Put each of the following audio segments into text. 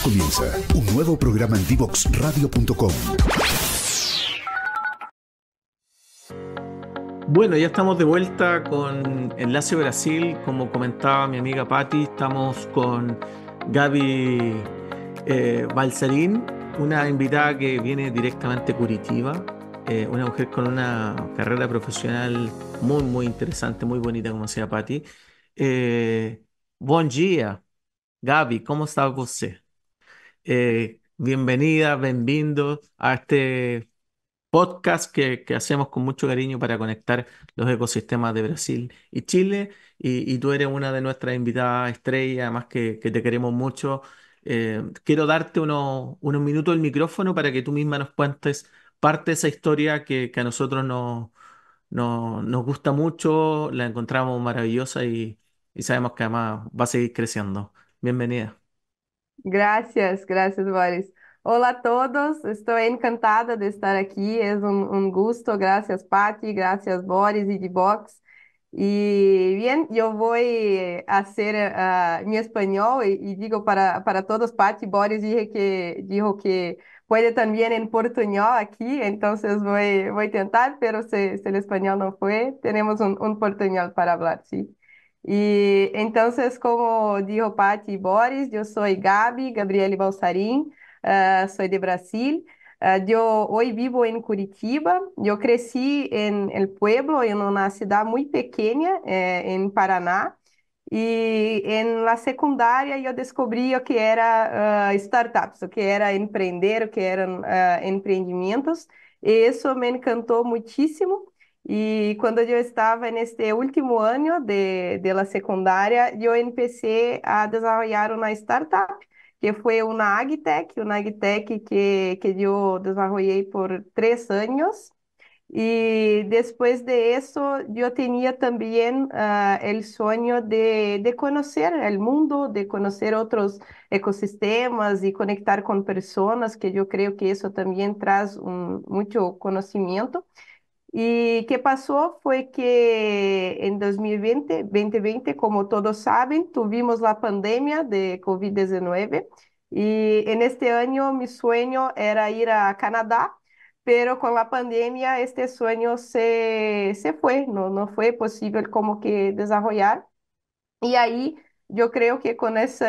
comienza un nuevo programa en DivoxRadio.com. Bueno, ya estamos de vuelta con Enlace Brasil. Como comentaba mi amiga Patti, estamos con Gaby eh, una invitada que viene directamente Curitiba, eh, una mujer con una carrera profesional muy, muy interesante, muy bonita, como decía Patti. Eh, buen día, Gaby, ¿cómo está usted? Eh, bienvenida, bienvenido a este podcast que, hacemos con mucho cariño para conectar los ecosistemas de Brasil y Chile. Y, tú eres una de nuestras invitadas estrella, además que, te queremos mucho. Eh, quiero darte unos, minutos el micrófono para que tú misma nos cuentes parte de esa historia que, a nosotros nos, gusta mucho, la encontramos maravillosa y sabemos que además va a seguir creciendo. Bienvenida. Gracias, gracias, Boris. Olá a todos, estou encantada de estar aqui, é um, um gosto. gracias, Patti, gracias, Boris e de Box. E bem, eu vou fazer uh, eh, meu espanhol e, e, digo para, para todos, Patti, Boris dije que, dijo que pode também em português aqui, então vou, tentar, mas se, se o espanhol não foi, temos um, um português para falar, sim. Sí. E então, como dijo Pati e Boris, eu sou Gabi, Gabriele Balsarin, uh, sou de Brasil. Uh, eu hoje vivo em Curitiba. Eu cresci em El Pueblo, em uma cidade muito pequena, eh, em Paraná. E em la secundária eu descobri o que era uh, startups, o que era empreender, o que eram uh, empreendimentos. E isso me encantou muitíssimo. E quando eu estava este último ano de, de la secundaria, eu empecé a desenvolver uma startup, que foi uma agtech, uma agtech que, que eu desenvolvi por três anos. E depois de isso, eu tinha também uh, o sonho de, de conhecer o mundo, de conhecer outros ecossistemas e conectar com pessoas, que eu creio que isso também traz muito conhecimento. E o que passou foi que em 2020, 2020, como todos sabem, tuvimos a pandemia de COVID-19 E neste este meu sonho era ir a Canadá, mas com a pandemia este sonho se, se foi. Não não foi possível como que desenvolver. E aí, eu creio que com ese,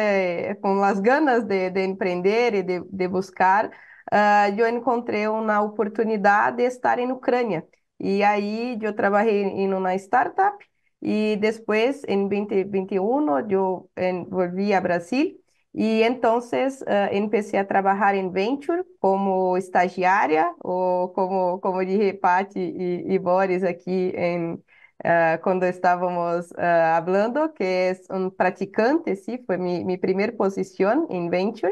com as ganas de, de e de, de buscar, uh, ah, encontrei encontré oportunidade de estar em Ucrânia e aí eu trabalhei em uma startup e depois em 2021 eu eh, volvi a Brasil e então uh, eh, comecei a trabalhar em Venture como estagiária ou como, como dije Patti e y Boris aqui Uh, quando estávamos uh, que é um praticante, sim, foi minha primeira posição em Venture.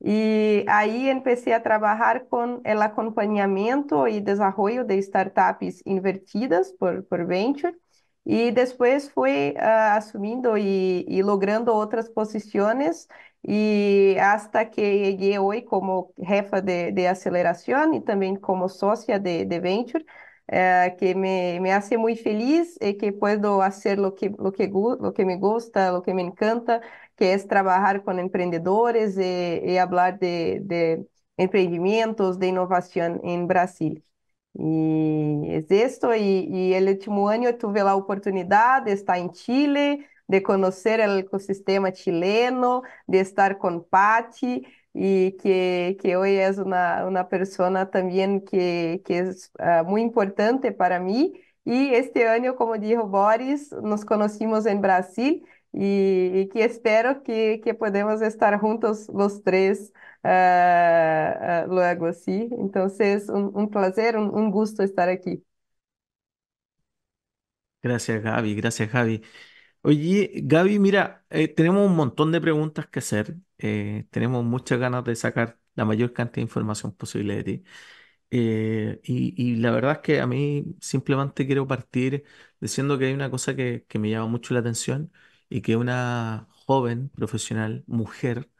E aí, comecei a trabalhar com o acompanhamento e desenvolvimento de startups invertidas por, por Venture. e depois fui uh, e e logrando outras posições e até que cheguei hoje como jefa de, de aceleração e também como socia de, de Venture, uh, que me, me, hace muito feliz e que posso fazer o que, lo que, lo que me gusta, o que me encanta que é trabalhar com empreendedores e, e falar de, de empreendimentos, de inovação em Brasil. E existe, é e, e o último ano eu tive a oportunidade de estar em Chile, de conhecer o ecossistema chileno, de estar com Patti, e que, que hoje é uma, uma pessoa também que, que é uh, muito importante para mim. E este ano, como disse Boris, nos conhecemos em Brasil y, que espero que, podamos estar juntos los tres ah, ah, luego, ¿sí? Entonces, un, placer, un, gusto estar aquí. Gracias, Gaby, gracias, Gaby. Oye, Gaby, mira, eh, tenemos un montón de preguntas que hacer. Eh, tenemos muchas ganas de sacar la mayor cantidad de información posible de ti. Eh, y, la verdad es que a mí simplemente quiero partir diciendo que hay una cosa que, que me llama mucho la atención y que una joven profesional, mujer,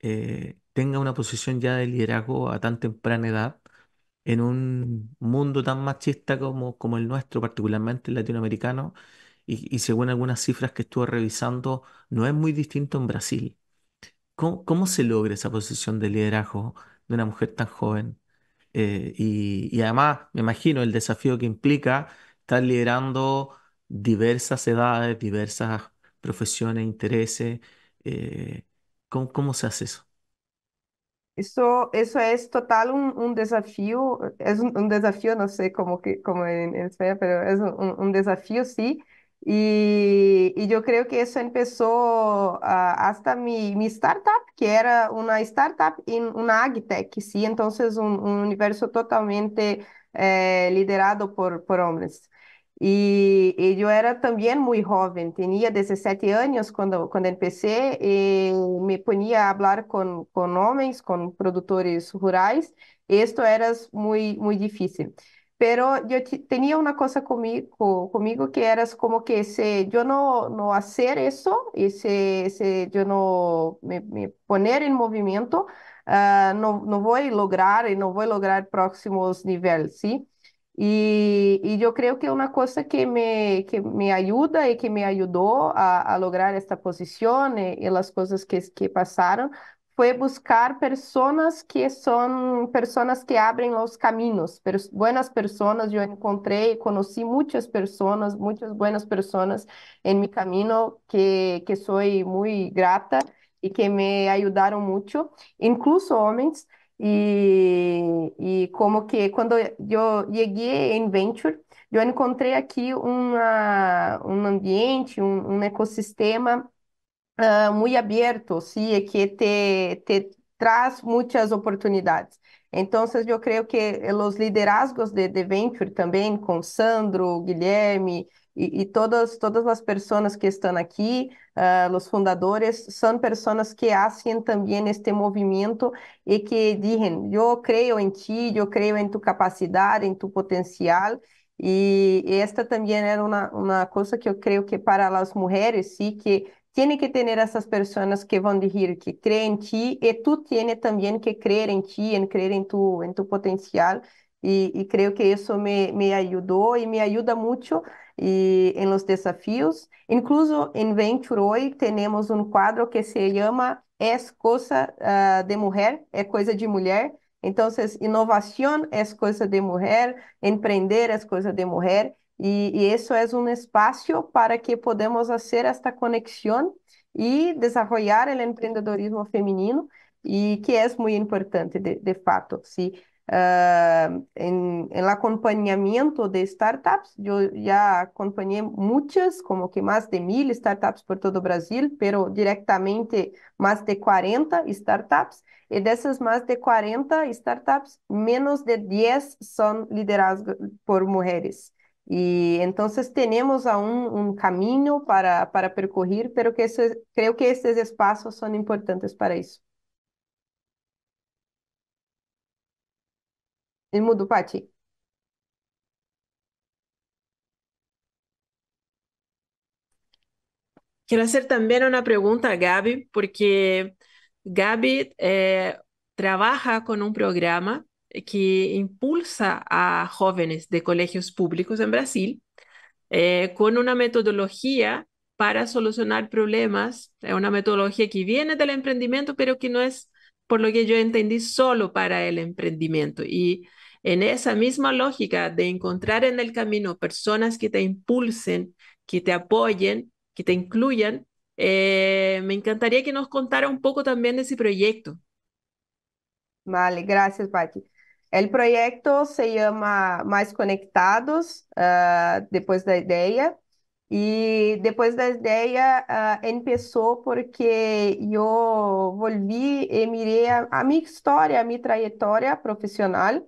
eh, tenga una posición ya de liderazgo a tan temprana edad en un mundo tan machista como, como el nuestro, particularmente el latinoamericano, y, según algunas cifras que estuve revisando, no es muy distinto en Brasil. ¿Cómo, se logra esa posición de liderazgo de una mujer tan joven? Eh, y, y además, me imagino el desafío que implica estar liderando diversas edades, diversas profesiones, intereses? Eh, ¿cómo, se hace eso? Eso, eso es total un, desafío, es un, desafío, no sé cómo, que, como en, España, pero es un, desafío, sí. Y, yo creo que eso empezó ah, hasta mi, startup, que era una startup en una agtech, sí, entonces un, universo totalmente eh, liderado por, por hombres. Y, eu yo era también muy joven, tenía 17 años cuando, cuando empecé y me ponía a hablar con, con hombres, con productores rurales. Esto era muy, muy difícil. Pero yo tenía una cosa conmigo, conmigo que era como que si yo no, no hacer eso, y si, si yo no me, me poner en movimiento, uh, ah, no, no voy a lograr y no voy a lograr próximos niveles, ¿sí? e e eu creio que é uma coisa que me, que me ajuda e que me ajudou a, a lograr esta posição e as coisas que, que passaram foi buscar pessoas que são pessoas que abrem os caminhos pers buenas pessoas. Yo encontré y conocí muitas personas, muchas buenas personas en que, que sou muito grata e que me ajudaram muito incluso homens e, e como que quando eu cheguei em Venture, eu encontrei aqui uma, um ambiente, um, um ecossistema uh, muito aberto, sim, é que te, te traz muitas oportunidades. Então, eu creio que os liderazgos de, de Venture também, com Sandro, Guilherme, e, e todas, todas as pessoas que estão aqui, uh, ah, os fundadores, são pessoas que fazem também este movimento e que dizem: Eu creio em ti, eu creio em tu capacidade, em tu potencial. E esta também era uma, uma coisa que eu creio que para as mulheres, sim, que tem que ter essas pessoas que vão dizer que creem em ti e tu tens também que crer em ti, em crer em tu, em tu potencial. E, e creio que isso me, me ajudou e me ajuda muito e em los desafíos. Incluso em Venture hoje temos um quadro que se llama Es cosa uh, de mulher, é coisa de mulher. Então, inovação é coisa de mulher, empreender é coisa de mulher, e, isso é um espaço para que podemos fazer esta conexão e desenvolver o empreendedorismo feminino, e que é muito importante, de, de fato. ¿sí? uh, en, el acompañamiento de startups. Yo ya acompañé muchas, como que más de mil startups por todo Brasil, pero directamente más de 40 startups. Y de esas más de 40 startups, menos de 10 son lideradas por mujeres. E então temos um, um caminho para para percorrer, pero que esse, creio que esses espaços são importantes para isso. El Mutupachi. Quiero hacer también una pregunta, a Gaby, porque Gaby eh, trabaja con un programa que impulsa a jóvenes de colegios públicos en Brasil eh, con una metodología para solucionar problemas, Es eh, una metodología que viene del emprendimiento, pero que no es, por lo que yo entendí, solo para el emprendimiento. Y en esa misma lógica de encontrar en el camino personas que te impulsen, que te apoyen, que te incluyan, eh, me encantaría que nos contara un poco también de ese proyecto. Vale, gracias, Pati. El proyecto se llama Más Conectados, ah, después de, la idea. Y después de la idea ah, empezó porque yo volví y miré a mi historia, a mi trayectoria profesional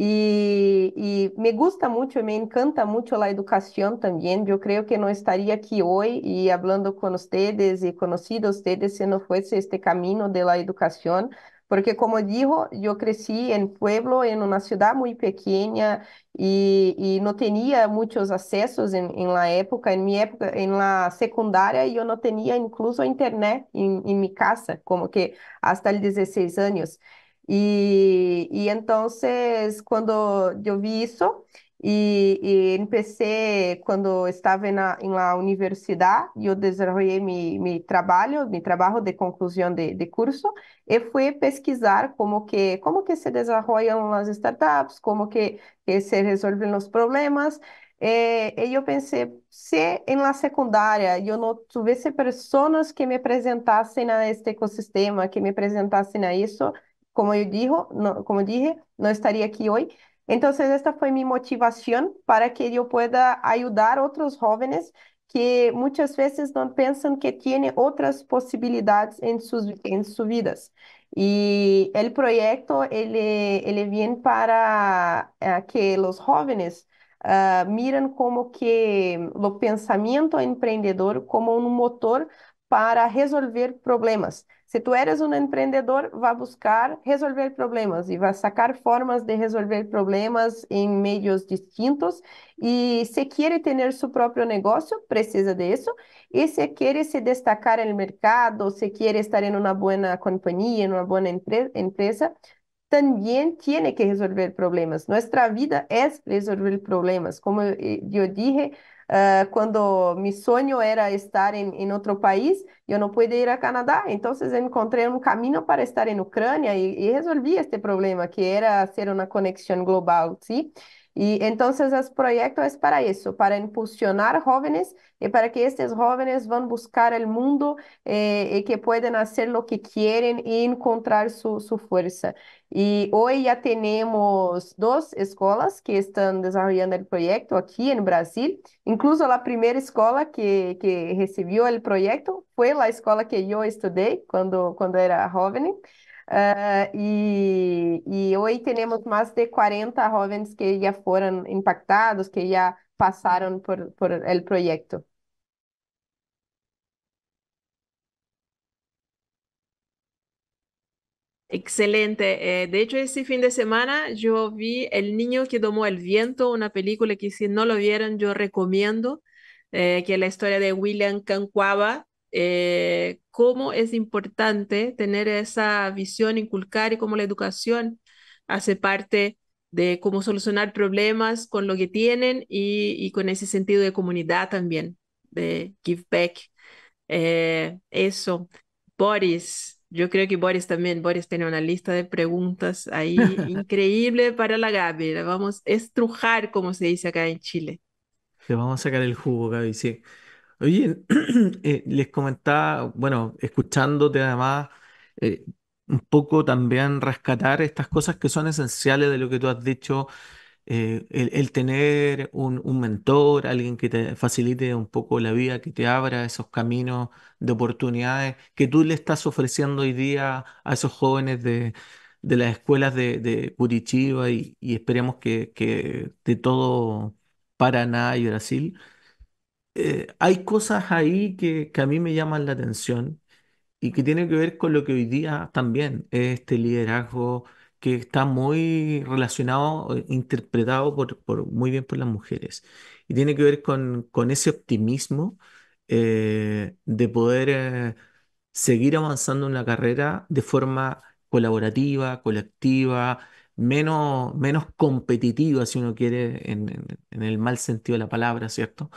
Y, y, me gusta mucho e me encanta mucho la educación también. Yo creo que no estaría aquí hoy y hablando con ustedes y conocido ustedes si no fuese este camino de la educación. Porque como digo, yo crecí en pueblo, en una ciudad muy pequeña y, y no tenía muchos accesos en, en, la época. En mi época, en la secundaria, yo no tenía incluso internet en, en mi casa, como que hasta el 16 años. E então, quando eu vi isso e y empecé quando estava en la, universidade la, universidad, yo meu trabalho, meu trabalho de conclusão de, de, curso, e fui pesquisar como que, como que se desarrollan as startups, como que, que se resolvem os problemas. e eu pensei, se em la secundária eu não tivesse pessoas que me apresentassem a este ecossistema, que me apresentassem a isso, como eu digo no, como dije, não estaria aqui hoje então esta foi minha motivação para que eu pueda ajudar outros jovens que muitas vezes não pensam que têm outras possibilidades em suas em suas vidas. e o projeto ele ele vem para eh, que os jovens uh, eh, como que o pensamento empreendedor como um motor para resolver problemas. Se tu eres um empreendedor, vá buscar resolver problemas e vá sacar formas de resolver problemas em meios distintos. E se quer ter seu próprio negócio, precisa disso. E se quer se destacar no mercado, se quer estar em uma boa companhia, em uma boa empresa, também tem que resolver problemas. Nossa vida é resolver problemas. Como eu disse, uh, quando meu sonho era estar em, em outro país, eu não pude ir ao Canadá. Então, encontrei um caminho para estar em Ucrânia e, e resolvi este problema, que era ser uma conexão global, sim? ¿sí? E então el projeto é para isso, para impulsionar jovens e para que esses jovens vão buscar o mundo eh, que podem fazer o que querem e encontrar sua su E hoje já temos duas escolas que estão desenvolvendo o projeto aqui no Brasil. Incluso a primeira escola que, que recebeu o projeto foi a escola que eu estudei quando quando era jovem. Ah, y hoy tenemos más de 40 jóvenes que ya fueron impactados, que ya pasaron por, el proyecto. Excelente. Eh, de hecho, este fin de semana yo vi El niño que domó el viento, una película que si no lo vieron, yo recomiendo, eh, que la historia de William Cancuaba, eh, cómo es importante tener esa visión, inculcar y cómo la educación hace parte de cómo solucionar problemas con lo que tienen y, con ese sentido de comunidad también, de give back. Eh, eso. Boris, yo creo que Boris también, Boris tiene una lista de preguntas ahí increíble para la Gaby. vamos a estrujar, como se dice acá en Chile. Le vamos a sacar el jugo, Gaby, sí. Oye, eh, les comentaba, bueno, escuchándote además, eh, un poco también rescatar estas cosas que son esenciales de lo que tú has dicho, eh, el, tener un, mentor, alguien que te facilite un poco la vida, que te abra esos caminos de oportunidades que tú le estás ofreciendo hoy día a esos jóvenes de, las escuelas de, Curitiba y, y esperemos que de todo Paraná y Brasil eh, hay cosas ahí que, a mí me llaman la atención y que tienen que ver con lo que hoy día también es este liderazgo que está muy relacionado, eh, interpretado por, muy bien por las mujeres. Y tiene que ver con, ese optimismo eh, de poder seguir avanzando en la carrera de forma colaborativa, colectiva, menos, menos competitiva, si uno quiere, en el mal sentido de la palabra, ¿cierto?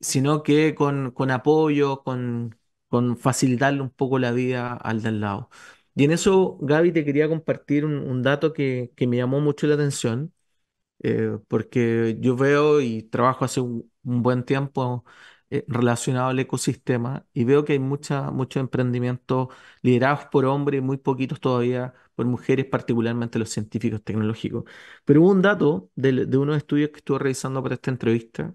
sino que con, con apoyo, con, con facilitarle un poco la vida al de al lado. Y en eso, Gaby, te quería compartir un, dato que, que, me llamó mucho la atención, eh, porque yo veo y trabajo hace un, buen tiempo eh, relacionado al ecosistema y veo que hay muchos emprendimientos liderados por hombres, muy poquitos todavía por mujeres, particularmente los científicos tecnológicos. Pero hubo un dato de, de los estudios que estuve realizando para esta entrevista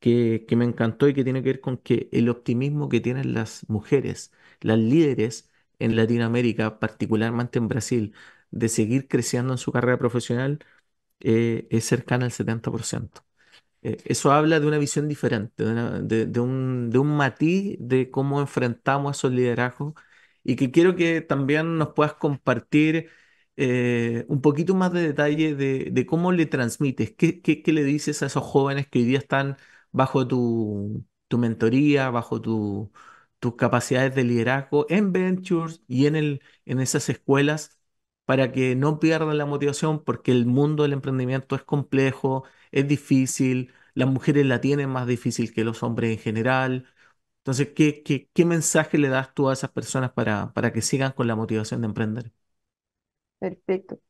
que, me encantó y que tiene que ver con que el optimismo que tienen las mujeres, las líderes en Latinoamérica, particularmente en Brasil, de seguir creciendo en su carrera profesional, eh, es cercana al 70%. Eh, eso habla de una visión diferente, de, de, un, matiz de cómo enfrentamos a esos liderazgos y que quiero que también nos puedas compartir. Eh, un poquito más de detalle de, cómo le transmites, qué, qué, qué, le dices a esos jóvenes que hoy día están bajo tu, tu mentoría, bajo tu, tus capacidades de liderazgo en ventures y en, el, en esas escuelas para que no pierdan la motivación porque el mundo del emprendimiento es complejo, es difícil, las mujeres la tienen más difícil que los hombres en general. Entonces, ¿qué, qué, mensaje le das tú a esas personas para, para que sigan con la motivación de emprender? Perfecto.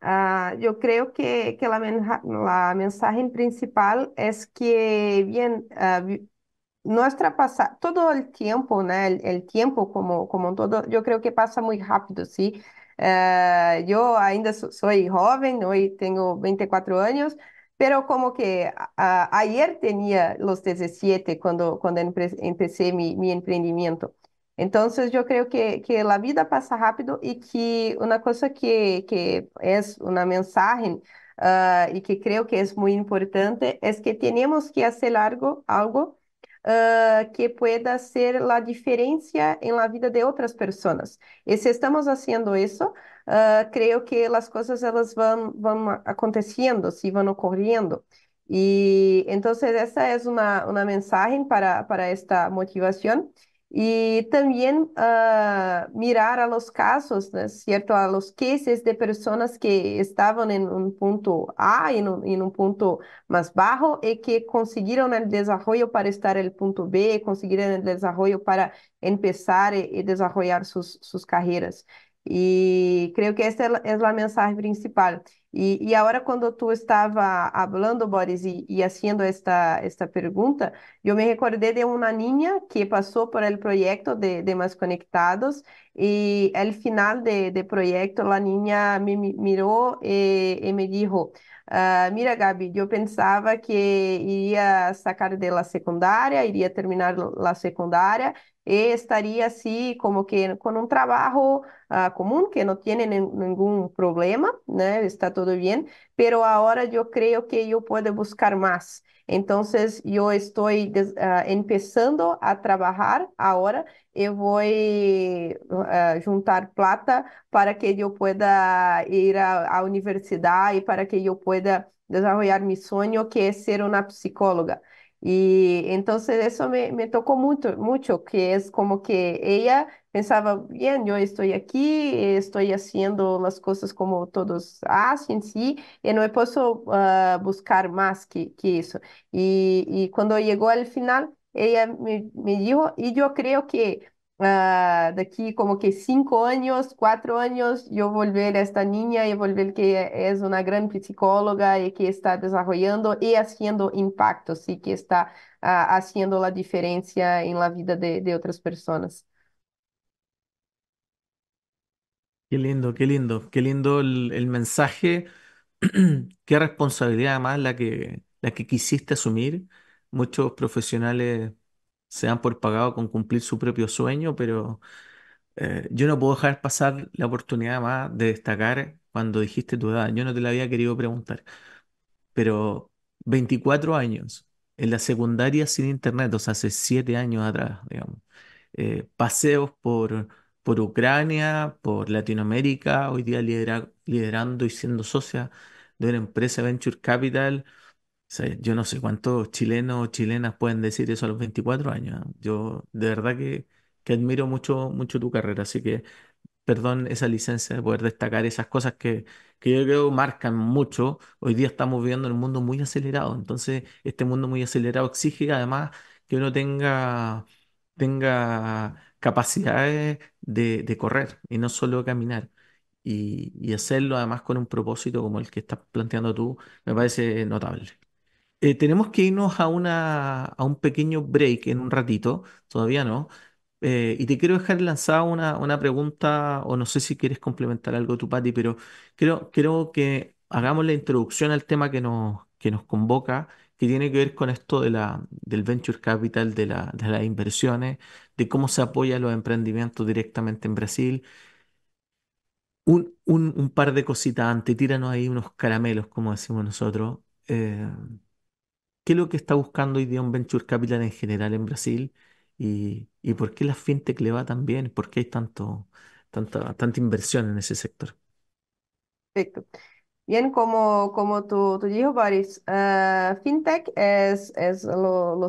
Ah, yo creo que, la, mensaje principal es que bien, ah, nuestra pasa todo el tiempo, el, tiempo como, como todo, yo creo que pasa muy rápido, ¿sí? Ah, yo ainda soy joven, hoy tengo 24 años, pero como que ayer tenía los 17 cuando, cuando empecé mi emprendimiento. Entonces yo creo que, que la vida pasa rápido y que una cosa que, que es una mensaje ah, uh, y que creo que es muy importante es é que tenemos que hacer algo, algo uh, que pueda ser la diferencia en la vida de otras personas. Y si estamos haciendo eso, uh, ah, creo que las cosas elas van, van aconteciendo, si van ocurriendo. Y entonces esa es é una, una mensaje para, para esta motivación y también uh, ah, mirar a los casos, ¿no né, cierto? A los cases de personas que estaban en un punto A, en un, en un punto más bajo, y que consiguieron el desarrollo para estar en el punto B, consiguieron el desarrollo para empezar y, y desarrollar sus, sus carreras. Y creo que esta es é, la é mensaje principal. E y, ahora quando tu estava falando, Boris, e fazendo esta, esta pergunta, eu me recordei de uma menina que passou por el projeto de, de Más Conectados e al final do de a la me mirou e me disse: Uh, ah, mira, Gabi, eu pensava que iria sacar dela secundária, iria terminar la secundária estaria assim como que com um trabalho uh, que não tem nenhum problema, né? está tudo bem, pero agora eu creio que eu posso buscar mais, então eu estou uh, a trabalhar agora eu vou uh, juntar plata para que eu possa ir à universidade e para que eu possa desenvolver meu sonho que é ser uma psicóloga. Y entonces eso me, tocó mucho, mucho, que es como que ella pensaba, bien, yo estoy aquí, estoy haciendo las cosas como todos hacen, sí, y no puedo ah, buscar más que, que eso. Y, y cuando llegó al final, ella me, me dijo, y yo creo que Ah, de aquí como que cinco años, cuatro años, yo volver a esta niña y volver que es una gran psicóloga y que está desarrollando y haciendo impactos y que está ah, haciendo la diferencia en la vida de, otras personas. Qué lindo, qué lindo, qué lindo el, el mensaje. Qué responsabilidad además la que, la que quisiste asumir. Muchos profesionales se dan por pagado con cumplir su propio sueño, pero eh, yo no puedo dejar pasar la oportunidad más de destacar cuando dijiste tu edad. Yo no te la había querido preguntar, pero 24 años en la secundaria sin internet, o sea, hace 7 años atrás, digamos. Eh, paseos por, por Ucrania, por Latinoamérica, hoy día liderando y siendo socia de una empresa Venture Capital yo no sé cuántos chilenos o chilenas pueden decir eso a los 24 años. ¿eh? Yo de verdad que, admiro mucho, mucho tu carrera, así que perdón, esa licencia de poder destacar esas cosas que, que yo creo marcan mucho. Hoy día estamos viviendo en un mundo muy acelerado, entonces este mundo muy acelerado exige además que uno tenga, tenga capacidades de, correr y no solo caminar. Y, y hacerlo además con un propósito como el que estás planteando tú, me parece notable. Eh, tenemos que irnos a, una, a un pequeño break en un ratito, todavía no. Eh, y te quiero dejar lanzada una, pregunta, o no sé si quieres complementar algo tu, Patti, pero creo, creo que hagamos la introducción al tema que nos, que nos convoca, que tiene que ver con esto de la, del venture capital, de de las inversiones, de cómo se apoya los emprendimientos directamente en Brasil. Un, par de cositas antes, tíranos ahí unos caramelos, como decimos nosotros. Eh, ¿Qué es lo que está buscando hoy día un venture capital en general en Brasil? ¿Y, por qué la fintech le va tan bien? ¿Por qué hay tanto, tanta, tanta inversión en ese sector? Perfecto. Bien, como, como tú, tú dijo, Boris, eh, FinTech es, es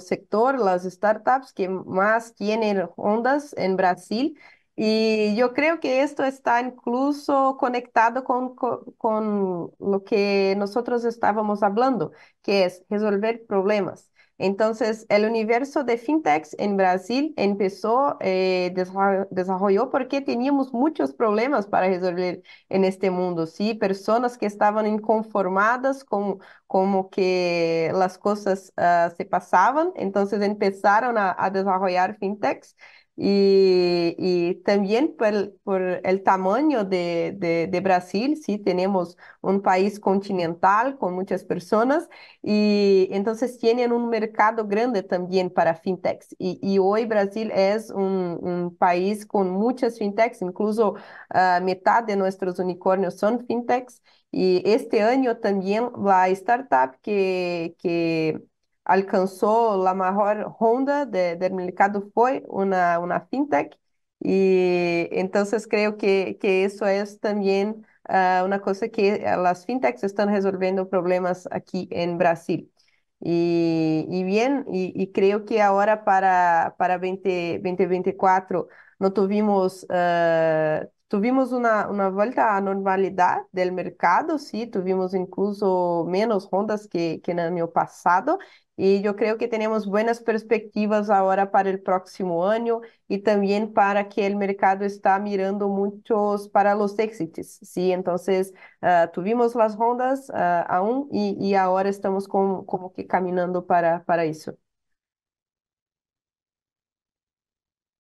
sector, las startups que más tienen ondas en Brasil. e eu creio que isso está incluso conectado com com con, lo que nós estávamos falando que é resolver problemas. Então, o universo de fintechs em Brasil começou eh, desarrolló porque tínhamos muitos problemas para resolver neste este mundo, ¿sí? pessoas que estavam inconformadas com como que as coisas uh, se passavam então começaram a, a desenvolver fintechs. Y, y también por, por, el tamaño de, de, Brasil, sí, tenemos un país continental con muchas personas y entonces tienen un mercado grande también para fintechs. Y, hoy Brasil es un, un, país con muchas fintechs, incluso metad ah, mitad de nuestros unicornios son fintechs. Y este año también la startup que, que alcançou a maior ronda de, mercado foi uma uma fintech E então, creio que, que isso é também uh, ah, una que ah, as fintechs estão resolvendo problemas aqui em Brasil. e e bem e y, creo que agora para, para 20, 2024 não tuvimos, uh, tuvimos uma una vuelta a normalidade do mercado, sim tuvimos incluso menos rondas que, que no ano passado Y yo creo que tenemos buenas perspectivas ahora para el próximo año y también para que el mercado está mirando muchos para los éxitos, ¿sí? Entonces, ah, tuvimos las rondas ah, aún y, y, ahora estamos como que caminando para, para eso.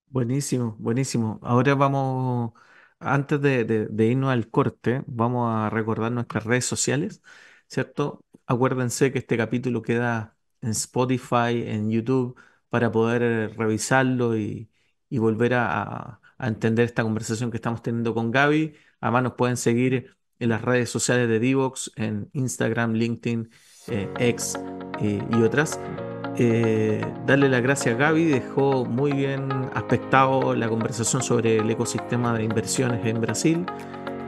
Buenísimo, buenísimo. Ahora vamos, antes de, de, de irnos al corte, vamos a recordar nuestras redes sociales, ¿cierto? Acuérdense que este capítulo queda en Spotify, en YouTube, para poder eh, revisarlo y, volver a, entender esta conversación que estamos teniendo con Gaby. Además, nos pueden seguir en las redes sociales de Divox, en Instagram, LinkedIn, eh, X eh, y otras. darle las gracias a Gaby, dejó muy bien aspectado la conversación sobre el ecosistema de inversiones en Brasil.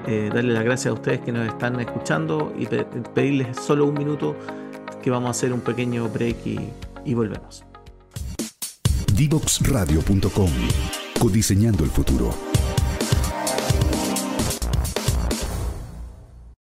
darle las gracias a ustedes que nos están escuchando y pedirles solo un minuto que vamos a hacer un pequeño break y, y volvemos. Divoxradio.com Codiseñando el futuro.